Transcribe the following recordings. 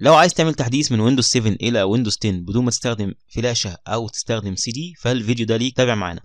لو عايز تعمل تحديث من ويندوز 7 الى ويندوز 10 بدون ما تستخدم فلاشة او تستخدم سي دي فالفيديو ده ليك تابع معانا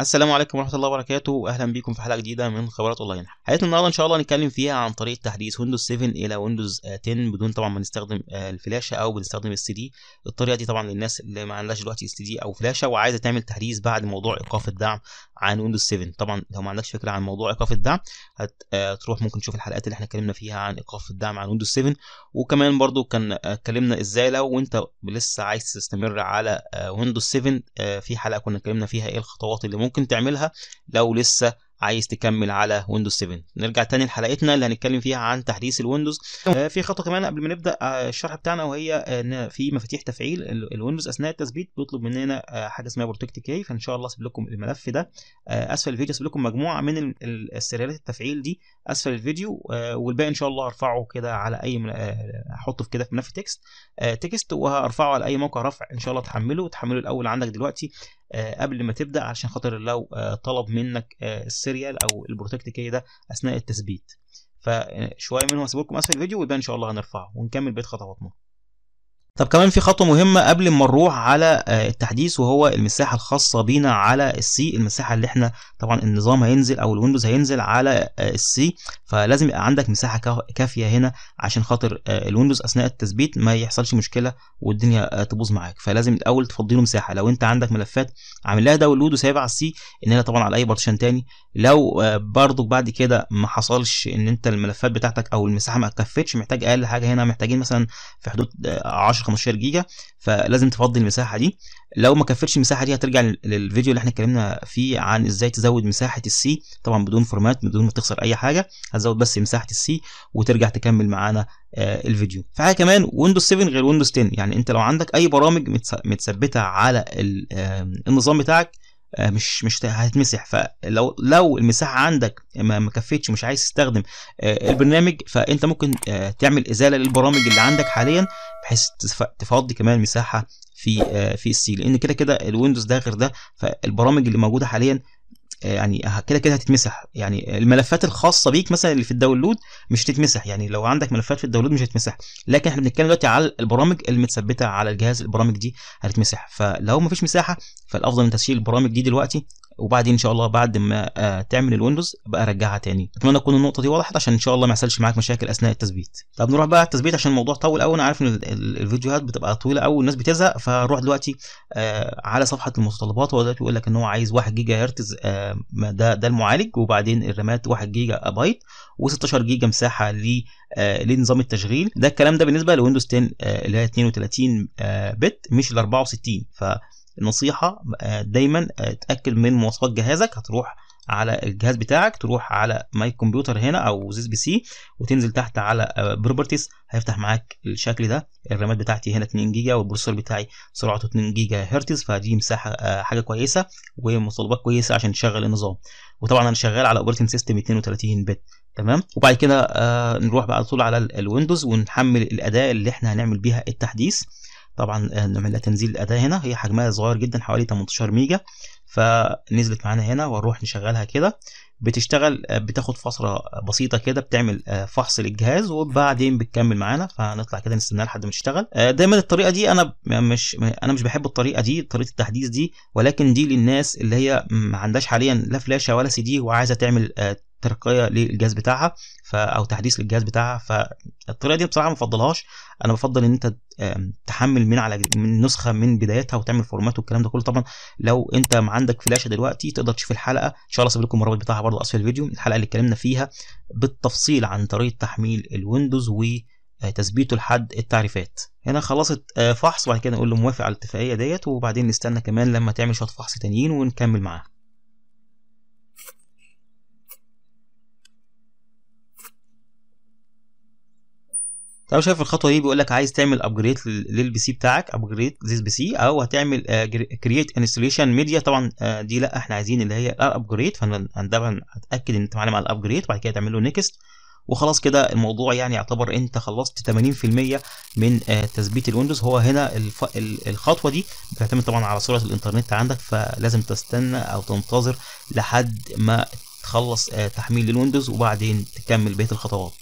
السلام عليكم ورحمه الله وبركاته اهلا بيكم في حلقه جديده من خبرات اونلاين حلقتنا النهارده ان شاء الله هنتكلم فيها عن طريقه تحديث ويندوز 7 الى ويندوز آه، 10 بدون طبعا ما نستخدم آه، الفلاشه او بنستخدم السي دي الطريقه دي طبعا للناس اللي ما عندهاش دلوقتي اس دي او فلاشه وعايزه تعمل تحديث بعد موضوع ايقاف الدعم عن ويندوز 7 طبعا لو ما عندكش فكره عن موضوع ايقاف الدعم هتروح آه، ممكن تشوف الحلقات اللي احنا اتكلمنا فيها عن ايقاف الدعم عن ويندوز 7 وكمان برضو كان آه، اتكلمنا ازاي لو انت لسه عايز تستمر على ويندوز آه، 7 في حلقه كنا اتكلمنا فيها ايه الخطوات اللي ممكن تعملها لو لسه عايز تكمل على ويندوز 7 نرجع تاني لحلقتنا اللي هنتكلم فيها عن تحديث الويندوز آه، في خطوه كمان قبل ما نبدا آه، الشرح بتاعنا وهي ان في مفاتيح تفعيل الويندوز اثناء التثبيت بيطلب مننا آه، حاجه اسمها بروتكت كي فان شاء الله اسيب لكم الملف ده اسفل الفيديو اسيب لكم مجموعه من السريالات التفعيل دي اسفل الفيديو والباقي ان شاء الله ارفعه كده على اي احطه في كده في ملف تكست تكست وهرفعه على اي موقع رفع ان شاء الله تحمله تحمله الاول عندك دلوقتي آه، قبل ما تبدا عشان خاطر لو آه، طلب منك آه، السيريال او البروتكت كي ده اثناء التثبيت فشويه منهم هسيب لكم اسفل الفيديو ويبقى ان شاء الله هنرفعه ونكمل بقيه خطواتنا طب كمان في خطوه مهمه قبل ما نروح على التحديث وهو المساحه الخاصه بينا على السي المساحه اللي احنا طبعا النظام هينزل او الويندوز هينزل على السي فلازم يبقى عندك مساحه كافيه هنا عشان خاطر آه، الويندوز اثناء التثبيت ما يحصلش مشكله والدنيا آه، تبوظ معاك فلازم الاول تفضي له مساحه لو انت عندك ملفات عامل لها داونلود وسايبها على السي انقلها طبعا على اي بارتيشن تاني لو آه، برضو بعد كده ما حصلش ان انت الملفات بتاعتك او المساحه ما كفتش محتاج اقل حاجه هنا محتاجين مثلا في حدود 10 15 جيجا فلازم تفضي المساحه دي لو ما كفرش المساحه دي هترجع للفيديو اللي احنا اتكلمنا فيه عن ازاي تزود مساحه السي طبعا بدون فورمات بدون ما تخسر اي حاجه هتزود بس مساحه السي وترجع تكمل معانا آه، الفيديو في حاجه كمان ويندوز 7 غير ويندوز 10 يعني انت لو عندك اي برامج متثبته على النظام بتاعك آه، مش مش هتمسح فلو لو المساحه عندك ما مكفيتش مش عايز تستخدم آه، البرنامج فانت ممكن آه، تعمل ازاله للبرامج اللي عندك حاليا بحيث تفضي كمان مساحه في في السي لان كده كده الويندوز ده غير ده فالبرامج اللي موجوده حاليا آه، يعني كده كده هتتمسح يعني الملفات الخاصه بيك مثلا اللي في الداونلود مش هتتمسح يعني لو عندك ملفات في الداونلود مش هتتمسح لكن احنا بنتكلم دلوقتي على البرامج المتثبته على الجهاز البرامج دي هتتمسح فلو مفيش مساحه فالافضل ان تشيل البرامج دي دلوقتي وبعدين ان شاء الله بعد ما آه، تعمل الويندوز ابقى ارجعها تاني اتمنى تكون النقطه دي وضحت عشان ان شاء الله ما يحصلش معاك مشاكل اثناء التثبيت طب نروح بقى التثبيت عشان الموضوع طول قوي انا عارف ان الفيديوهات بتبقى طويله قوي والناس بتزهق فنروح دلوقتي آه، على صفحه المتطلبات هو دلوقتي بيقول لك ان هو عايز 1 جيجا هرتز آه، ده ده المعالج وبعدين الرامات 1 جيجا بايت و16 جيجا مساحه ل لنظام التشغيل ده الكلام ده بالنسبه لويندوز 10 اللي هي 32 بت مش ال 64 ف نصيحة آه، دايما اتأكد آه، من مواصفات جهازك هتروح على الجهاز بتاعك تروح على ماي كمبيوتر هنا او زيس بي سي وتنزل تحت على بروبرتيز آه، هيفتح معاك الشكل ده الرامات بتاعتي هنا 2 جيجا والبروسيسور بتاعي سرعته 2 جيجا هرتز فدي مساحه حاجه كويسه ومتطلبات كويسه عشان تشغل النظام وطبعا انا شغال على اوبريتنج سيستم 32 بت تمام وبعد كده نروح بقى على طول على الويندوز ونحمل الاداه اللي احنا هنعمل بيها التحديث طبعا آه، نعمل تنزيل الاداة هنا هي حجمها صغير جدا حوالي 18 ميجا فنزلت معانا هنا ونروح نشغلها كده بتشتغل آه، بتاخد فتره بسيطة كده بتعمل آه، فحص للجهاز وبعدين بتكمل معانا فنطلع كده نستناها لحد ما تشتغل دايما الطريقة دي انا مش انا مش بحب الطريقة دي طريقة التحديث دي ولكن دي للناس اللي هي ما عندهاش حاليا لا فلاشة ولا سي دي وعايزة تعمل ترقيه للجهاز بتاعها ف او تحديث للجهاز بتاعها فالطريقه دي بصراحه ما بفضلهاش انا بفضل ان انت تحمل من على من نسخه من بدايتها وتعمل فورمات والكلام ده كله طبعا لو انت ما عندك فلاشه دلوقتي تقدر تشوف الحلقه ان شاء الله اسيب لكم الرابط بتاعها برده اسفل الفيديو الحلقه اللي اتكلمنا فيها بالتفصيل عن طريقه تحميل الويندوز و آه، تثبيته لحد التعريفات هنا خلصت آه، فحص وبعد كده نقول له موافق على الاتفاقيه ديت وبعدين نستنى كمان لما تعمل شويه فحص تانيين ونكمل معاها لو شايف الخطوه دي بيقول لك عايز تعمل ابجريد للبي سي بتاعك ابجريد ذيس بي سي او هتعمل كرييت انستليشن ميديا طبعا آه، دي لا احنا عايزين اللي هي الابجريد فانا طبعا هتاكد ان انت معلم على الابجريد وبعد كده تعمل له نيكست وخلاص كده الموضوع يعني يعتبر انت خلصت 80% من آه، تثبيت الويندوز هو هنا الف... الخطوه دي بتعتمد طبعا على سرعه الانترنت عندك فلازم تستنى او تنتظر لحد ما تخلص آه، تحميل الويندوز وبعدين تكمل بقيه الخطوات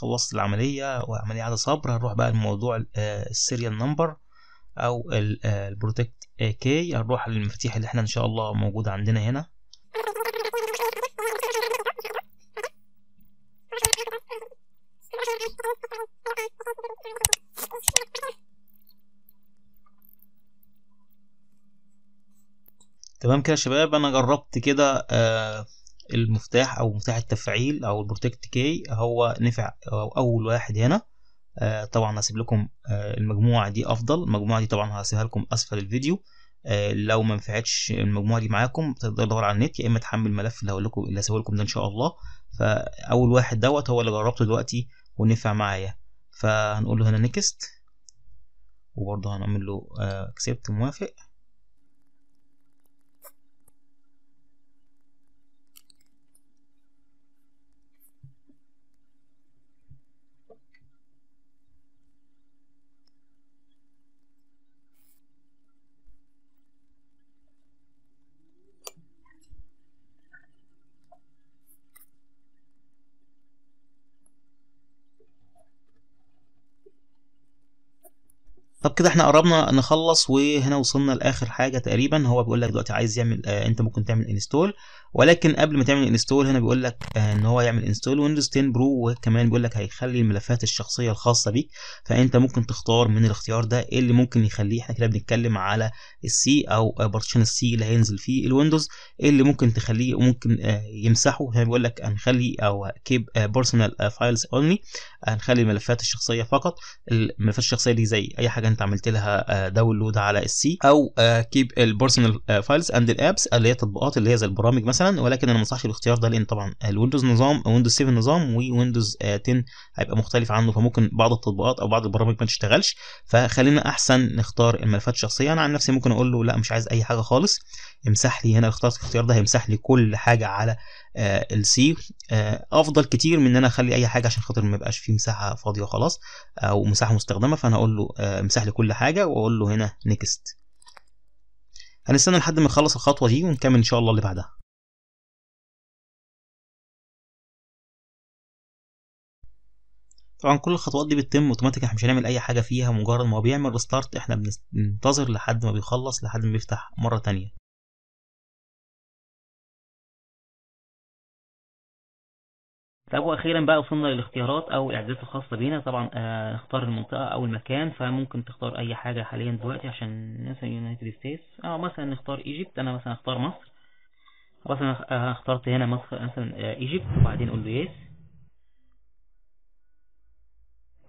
خلصت العملية وعملية على صبر هنروح بقى لموضوع آه، السيريال نمبر او البروتكت كي آه، هنروح للمفاتيح اللي احنا ان شاء الله موجودة عندنا هنا تمام كده يا شباب انا جربت كده آه المفتاح او مفتاح التفعيل او البروتكت كي هو نفع او اول واحد هنا آه، طبعا هسيب لكم آه، المجموعه دي افضل المجموعه دي طبعا هسيبها لكم اسفل الفيديو آه، لو ما نفعتش المجموعه دي معاكم تقدر تدور على النت يا اما تحمل الملف اللي هقول لكم اللي هسيبه لكم ده ان شاء الله فاول واحد دوت هو اللي جربته دلوقتي ونفع معايا فهنقول له هنا نيكست وبرضه هنعمل له اكسبت موافق طب كده احنا قربنا نخلص وهنا وصلنا لاخر حاجه تقريبا هو بيقول لك دلوقتي عايز يعمل آه انت ممكن تعمل انستول ولكن قبل ما تعمل انستول هنا بيقول لك آه ان هو يعمل انستول ويندوز 10 برو وكمان بيقول لك هيخلي الملفات الشخصيه الخاصه بيك فانت ممكن تختار من الاختيار ده ايه اللي ممكن يخليه احنا كده بنتكلم على السي او بارتيشن السي اللي هينزل فيه الويندوز ايه اللي ممكن تخليه وممكن آه يمسحه هنا بيقول لك هنخلي او كيب بيرسونال فايلز اونلي هنخلي الملفات الشخصيه فقط الملفات الشخصيه دي زي اي حاجه انت عملت لها داونلود آه، على السي او كيب البيرسونال فايلز اند الابس اللي هي التطبيقات اللي هي زي البرامج مثلا ولكن انا ما انصحش بالاختيار ده لان طبعا الويندوز نظام ويندوز 7 نظام وويندوز 10 آه، هيبقى مختلف عنه فممكن بعض التطبيقات او بعض البرامج ما تشتغلش فخلينا احسن نختار الملفات الشخصيه انا عن نفسي ممكن اقول له لا مش عايز اي حاجه خالص امسح لي هنا اخترت الاختيار ده هيمسح لي كل حاجه على آه، السي آه، افضل كتير من ان انا اخلي اي حاجه عشان خاطر ما يبقاش فيه مساحه فاضيه خلاص او مساحه مستخدمه فانا اقول له آه، امسح لي كل حاجه واقول له هنا نيكست هنستنى لحد ما نخلص الخطوه دي ونكمل ان شاء الله اللي بعدها طبعا كل الخطوات دي بتتم اوتوماتيك احنا مش هنعمل اي حاجه فيها مجرد ما هو بيعمل ريستارت احنا بننتظر لحد ما بيخلص لحد ما بيفتح مره تانية طب واخيرا بقى وصلنا للاختيارات او الاعدادات الخاصه بينا طبعا آه نختار المنطقه او المكان فممكن تختار اي حاجه حاليا دلوقتي عشان الناس يونايتد ستيتس أو مثلا نختار ايجيبت انا مثلا اختار مصر مثلا آه اخترت هنا مصر مثلا آه ايجيبت وبعدين اقول له يس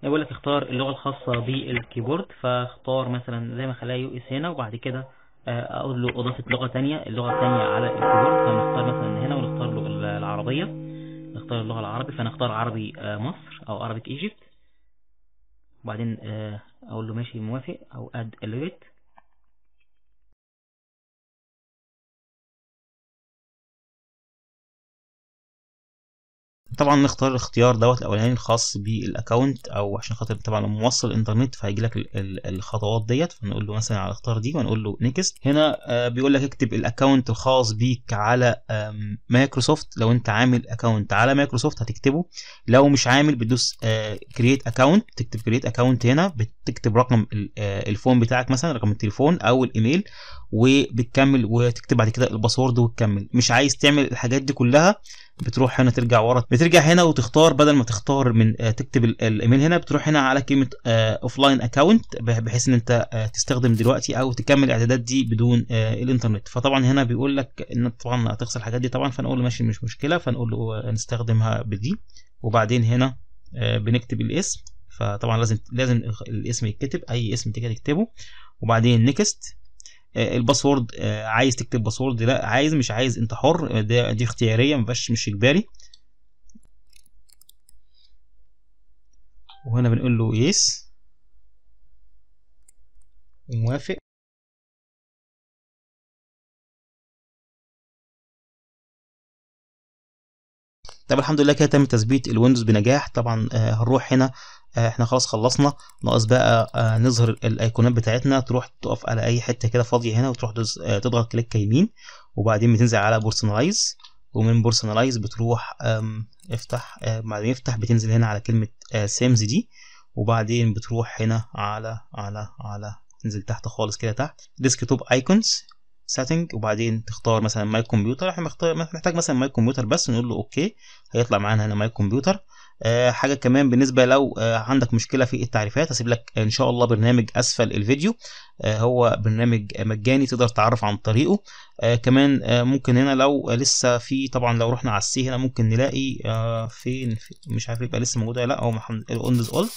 يقول لك اختار اللغه الخاصه بالكيبورد فاختار مثلا زي ما خلاها يو اس هنا وبعد كده آه، اقول له اضافه لغه ثانيه اللغه الثانيه على الكيبورد فنختار مثلا هنا ونختار العربيه نختار اللغة العربي فنختار عربي آه، مصر او عربي ايجيبت وبعدين آه، اقول له ماشي موافق او اد الويت طبعا نختار الاختيار دوت الاولاني الخاص بالاكونت او عشان خاطر طبعا لما موصل الانترنت فهيجي لك الخطوات ديت فنقول له مثلا على اختار دي ونقول له نيكست هنا آه، بيقول لك اكتب الاكونت الخاص بيك على مايكروسوفت لو انت عامل اكونت على مايكروسوفت هتكتبه لو مش عامل بتدوس كرييت آه، اكونت تكتب كرييت اكونت هنا بت تكتب رقم آه، الفون بتاعك مثلا رقم التليفون او الايميل وبتكمل وتكتب بعد كده الباسورد وتكمل مش عايز تعمل الحاجات دي كلها بتروح هنا ترجع ورا بترجع هنا وتختار بدل ما تختار من آه، تكتب الايميل هنا بتروح هنا على كلمه اوف لاين اكونت بحيث ان انت آه، تستخدم دلوقتي او تكمل الاعدادات دي بدون الانترنت فطبعا هنا بيقول لك ان طبعا هتخسر الحاجات دي طبعا فنقول له ماشي مش مشكله فنقول له نستخدمها بدي وبعدين هنا بنكتب الاسم فطبعا لازم لازم الاسم يتكتب اي اسم كده تكتبه وبعدين نيكست آه، الباسورد آه، عايز تكتب باسورد لا عايز مش عايز انت حر آه، دي اختياريه مش مش اجباري وهنا بنقول له يس وموافق طب الحمد لله كده تم تثبيت الويندوز بنجاح طبعا هنروح هنا آه، احنا خلاص خلصنا ناقص بقى آه، نظهر الايقونات بتاعتنا تروح تقف على اي حته كده فاضيه هنا وتروح آه، تضغط كليك يمين وبعدين بتنزل على بيرسونلايز ومن بيرسونلايز بتروح افتح بعد ما يفتح بتنزل هنا على كلمه سيمز دي وبعدين بتروح هنا على على على تنزل تحت خالص كده تحت ديسكتوب ايكونز سيتنج وبعدين تختار مثلا ماي كمبيوتر احنا محتاج مثلا ماي كمبيوتر بس نقول له اوكي هيطلع معانا هنا ماي كمبيوتر آه، حاجه كمان بالنسبه لو آه، عندك مشكله في التعريفات هسيب لك ان شاء الله برنامج اسفل الفيديو آه، هو برنامج مجاني تقدر تعرف عن طريقه كمان ممكن هنا لو لسه في طبعا لو رحنا على السي هنا ممكن نلاقي فين مش عارف يبقى لسه موجود ولا لا هو الاوندز اول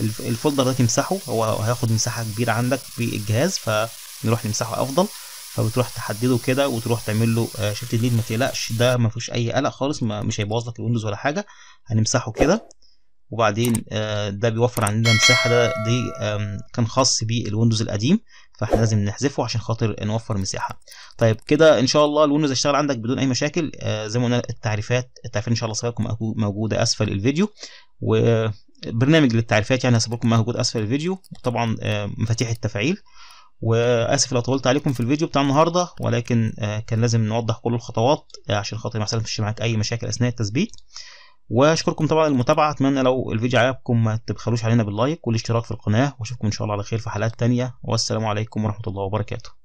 الفولدر ده تمسحه هو هياخد مساحه كبيره عندك في الجهاز فنروح نمسحه افضل فبتروح تحدده كده وتروح تعمل له شفت ديليت ما تقلقش ده ما فيهوش اي قلق خالص ما مش هيبوظ لك الويندوز ولا حاجه هنمسحه كده وبعدين آه، ده بيوفر عندنا مساحه ده دي كان خاص بالويندوز القديم فاحنا لازم نحذفه عشان خاطر نوفر مساحه طيب كده ان شاء الله الويندوز هيشتغل عندك بدون اي مشاكل آه، زي ما قلنا التعريفات التعريفات ان شاء الله سيبقى موجوده اسفل الفيديو وبرنامج للتعريفات يعني هسيب لكم موجود اسفل الفيديو وطبعا آه، مفاتيح التفعيل واسف لو طولت عليكم في الفيديو بتاع النهارده ولكن كان لازم نوضح كل الخطوات عشان خاطر ما يحصلش معاك اي مشاكل اثناء التثبيت واشكركم طبعا المتابعه اتمنى لو الفيديو عجبكم ما تبخلوش علينا باللايك والاشتراك في القناه واشوفكم ان شاء الله على خير في حلقات تانية والسلام عليكم ورحمه الله وبركاته